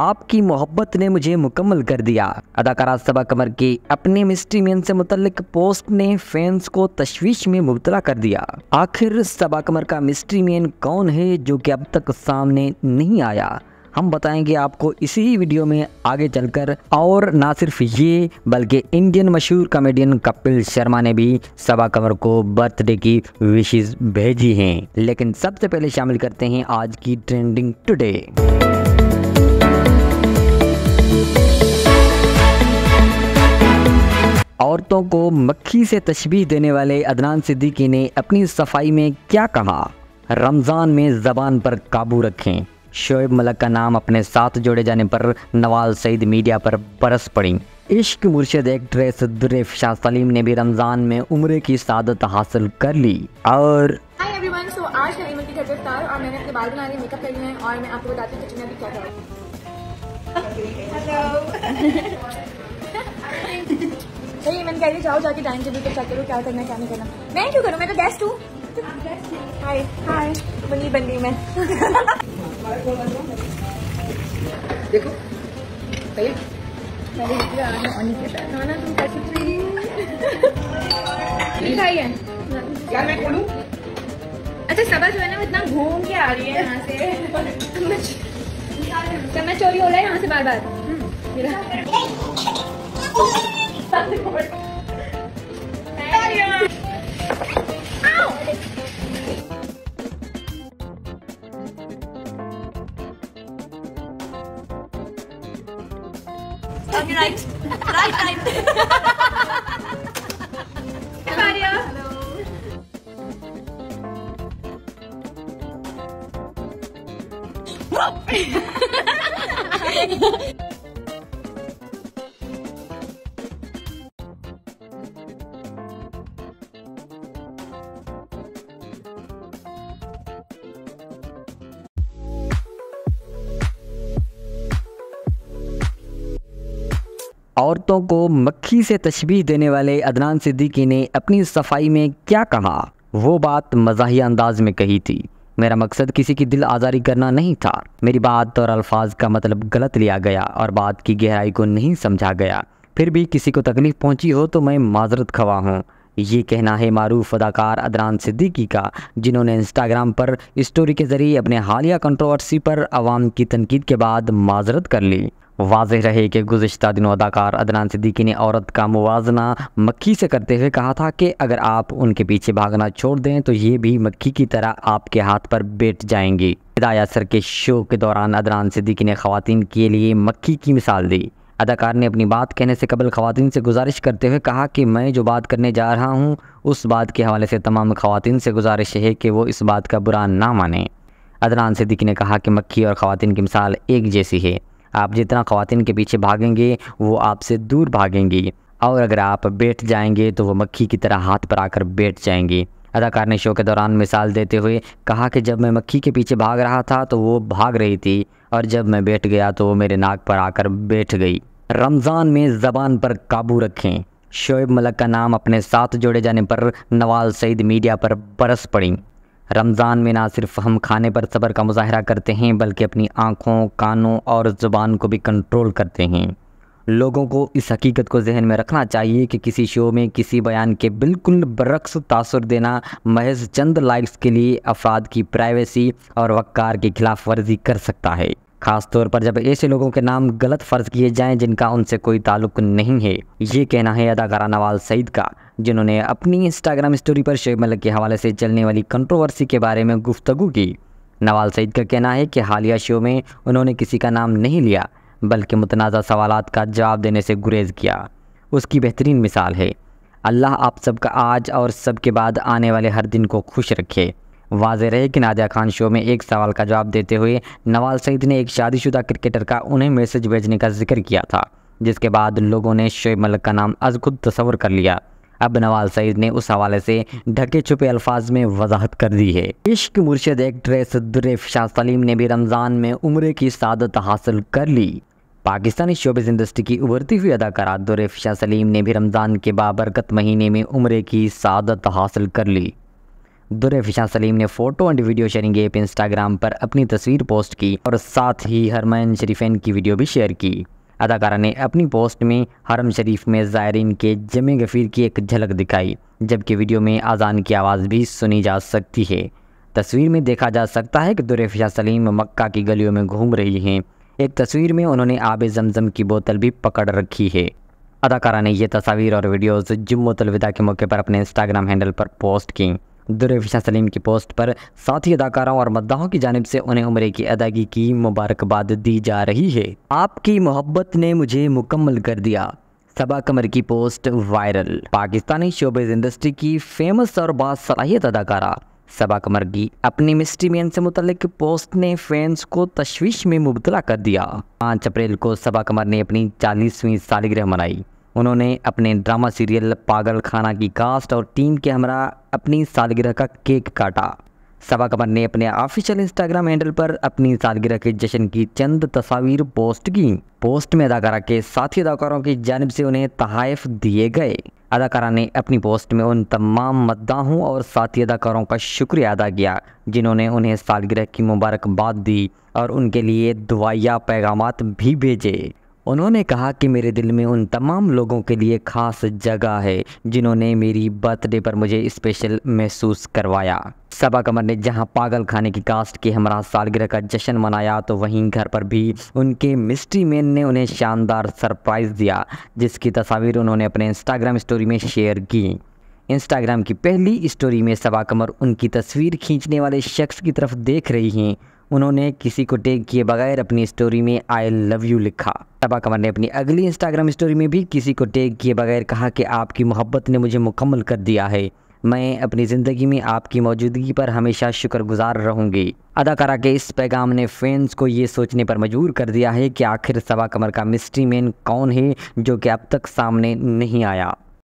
आपकी मोहब्बत ने मुझे मुकम्मल कर दिया अदाकारा सबा कमर की अपने मिस्ट्री मैन से मुतलिक पोस्ट ने फैंस को तशवीश में मुबतला कर दिया आखिर सबा कमर का मिस्ट्री मैन कौन है जो कि अब तक सामने नहीं आया हम बताएंगे आपको इसी ही वीडियो में आगे चलकर और ना सिर्फ ये बल्कि इंडियन मशहूर कॉमेडियन कपिल शर्मा ने भी सबा कंवर को बर्थडे की विशेष भेजी हैं लेकिन सबसे पहले शामिल करते हैं आज की ट्रेंडिंग टुडे औरतों को मक्खी से तशबीह देने वाले अदनान सिद्दीकी ने अपनी सफाई में क्या कहा रमज़ान में ज़बान पर काबू रखें शोएब मलक का नाम अपने साथ जोड़े जाने पर नवाज सईद मीडिया पर बरस पड़ी इश्क मुर्शद एक्ट्रेस दुरेफ शाह सलीम ने भी रमज़ान में उम्र की सादत हासिल कर ली और Hi everyone, so आज और मैंने अपने बाल बनाने मेकअप हैं आपको बताती हूँ क्या सही मैंने कह रही जाओ जाके डाइन टेबल पर चेक करो क्या करना क्या नहीं करना मैं क्यों करूँ मैं तो गेस्ट हूँ हाय हाय बनी बन गई मैं देखो मैंने तुम कैसे है क्या मैं अच्छा सबा जो है ना इतना घूम के आ रही है यहाँ से समय चोरी हो रहा है यहाँ से बार बार हम्म। Okay, right. right, right. Hey, Maria. Hello. Hello. औरतों को मक्खी से तशबी देने वाले अदनान सिद्दीकी ने अपनी सफाई में क्या कहा वो बात मजाही अंदाज में कही थी मेरा मकसद किसी की दिल आज़ारी करना नहीं था मेरी बात और अल्फाज का मतलब गलत लिया गया और बात की गहराई को नहीं समझा गया फिर भी किसी को तकलीफ़ पहुंची हो तो मैं माजरत खवा हूँ ये कहना है मारूफ अदाकार अदनान सिद्दीकी का जिन्होंने इंस्टाग्राम पर स्टोरी के ज़रिए अपने हालिया कंट्रोवर्सी पर आवाम की तनकीद के बाद माजरत कर ली वाज रहे कि गुज्त दिनों अदाकार अदनान सिद्दीकी ने औरत का मुवजना मक्खी से करते हुए कहा था कि अगर आप उनके पीछे भागना छोड़ दें तो ये भी मक्खी की तरह आपके हाथ पर बैठ जाएंगी हिदाया सर के शो के दौरान अदनान सिद्दीकी ने खातन के लिए मक्खी की मिसाल दी अदाकार ने अपनी बात कहने से कबल खातन से गुजारिश करते हुए कहा कि मैं जो बात करने जा रहा हूँ उस बात के हवाले से तमाम खातन से गुजारिश है कि वो इस बात का बुरा ना माने अदनान सिद्दीकी ने कहा कि मक्खी और ख़वान की मिसाल एक जैसी है आप जितना खातन के पीछे भागेंगे वो आपसे दूर भागेंगी और अगर आप बैठ जाएंगे तो वो मक्खी की तरह हाथ पर आकर बैठ जाएंगी अदाकार ने शो के दौरान मिसाल देते हुए कहा कि जब मैं मक्खी के पीछे भाग रहा था तो वो भाग रही थी और जब मैं बैठ गया तो वो मेरे नाक पर आकर बैठ गई रमज़ान में ज़बान पर काबू रखें शोएब मलक का नाम अपने साथ जोड़े जाने पर नवाज सईद मीडिया पर बरस पड़ी रमज़ान में ना सिर्फ हम खाने पर सब्र का मुजाहरा करते हैं बल्कि अपनी आँखों कानों और ज़ुबान को भी कंट्रोल करते हैं लोगों को इस हकीकत को जहन में रखना चाहिए कि किसी शो में किसी बयान के बिल्कुल बरक्स तासर देना महज चंद लाइक्स के लिए अफराद की प्राइवेसी और वक्कार की खिलाफ वर्जी कर सकता है खास तौर पर जब ऐसे लोगों के नाम गलत फर्ज किए जाएं जिनका उनसे कोई ताल्लुक नहीं है ये कहना है अदाकारा नवाज सईद का जिन्होंने अपनी इंस्टाग्राम स्टोरी पर शेख मलिक के हवाले से चलने वाली कंट्रोवर्सी के बारे में गुफ्तगु की नवाज सईद का कहना है कि हालिया शो में उन्होंने किसी का नाम नहीं लिया बल्कि मुतनाज़ा सवाल का जवाब देने से गुरेज किया उसकी बेहतरीन मिसाल है अल्लाह आप सबका आज और सबके बाद आने वाले हर दिन को खुश रखे वाज रहे कि नादिया खान शो में एक सवाल का जवाब देते हुए नवाज सईद ने एक शादीशुदा क्रिकेटर का उन्हें मैसेज भेजने का जिक्र किया था जिसके बाद लोगों ने शोएब मलिक का नाम अज खुद तस्वर कर लिया अब नवाज सईद ने उस हवाले से ढके छुपे अल्फाज में वजाहत कर दी है इश्क मुर्शद एक्ट्रेस दुरेफ शाह सलीम ने भी रमज़ान में उम्र की सादत हासिल कर ली पाकिस्तानी शोबिस इंडस्ट्री की उभरती हुई अदाकारा दुरेफ शाह सलीम ने भी रमज़ान के बाबरकत महीने में उम्र की सादत हासिल कर ली फिशा सलीम ने photo and video sharing app Instagram पर अपनी तस्वीर पोस्ट की और साथ ही हरमैन शरीफेन की वीडियो भी शेयर की अदाकारा ने अपनी पोस्ट में हरम शरीफ में ज़ायरीन के जमे गफीर की एक झलक दिखाई जबकि वीडियो में आज़ान की आवाज़ भी सुनी जा सकती है तस्वीर में देखा जा सकता है कि फिशा सलीम मक्का की गलियों में घूम रही हैं एक तस्वीर में उन्होंने आब जमजम की बोतल भी पकड़ रखी है अदाकारा ने ये तस्वीर और वीडियोस जुम्मतलविदा के मौके पर अपने इंस्टाग्राम हैंडल पर पोस्ट की दुर्फिशा सलीम की पोस्ट पर साथी अदाकारों और मद्दाहों की जानब से उन्हें उम्र की अदायगी की मुबारकबाद दी जा रही है आपकी मोहब्बत ने मुझे मुकम्मल कर दिया सबा कमर की post viral Pakistani showbiz industry की फेमस और बासलाहियत अदाकारा सबा कमर की अपनी मिस्ट्री मैन से मुतलिक पोस्ट ने फैंस को तशवीश में मुबतला कर दिया पाँच अप्रैल को सबा कमर ने अपनी चालीसवीं सालगिरह मनाई उन्होंने अपने ड्रामा सीरियल पागल खाना की कास्ट और टीम के हमरा अपनी सालगिरह का केक काटा सबा कमर ने अपने ऑफिशियल इंस्टाग्राम हैंडल पर अपनी सालगिरह के जश्न की चंद तस्वीर पोस्ट की पोस्ट में अदाकारा के साथी अदाकारों की जानब से उन्हें तहफ़ दिए गए अदाकारा ने अपनी पोस्ट में उन तमाम मद्दाहों और साथी अदाकारों का शुक्रिया अदा किया जिन्होंने उन्हें सालगिरह की मुबारकबाद दी और उनके लिए दुआया पैगाम भी भेजे उन्होंने कहा कि मेरे दिल में उन तमाम लोगों के लिए खास जगह है जिन्होंने मेरी बर्थडे पर मुझे स्पेशल महसूस करवाया सबा कमर ने जहां पागल खाने की कास्ट के हमरा सालगिरह का जश्न मनाया तो वहीं घर पर भी उनके मिस्ट्री मैन ने उन्हें शानदार सरप्राइज़ दिया जिसकी तस्वीर उन्होंने अपने इंस्टाग्राम स्टोरी में शेयर की इंस्टाग्राम की पहली स्टोरी में सबा कमर उनकी तस्वीर खींचने वाले शख्स की तरफ देख रही हैं उन्होंने किसी को टैग किए बगैर अपनी स्टोरी में आई लव यू लिखा तबा कमर ने अपनी अगली इंस्टाग्राम स्टोरी में भी किसी को टैग किए बगैर कहा कि आपकी मोहब्बत ने मुझे मुकम्मल कर दिया है मैं अपनी ज़िंदगी में आपकी मौजूदगी पर हमेशा शुक्रगुजार रहूंगी अदाकारा के इस पैगाम ने फैंस को ये सोचने पर मजबूर कर दिया है कि आखिर सबा कमर का मिस्ट्री मैन कौन है जो कि अब तक सामने नहीं आया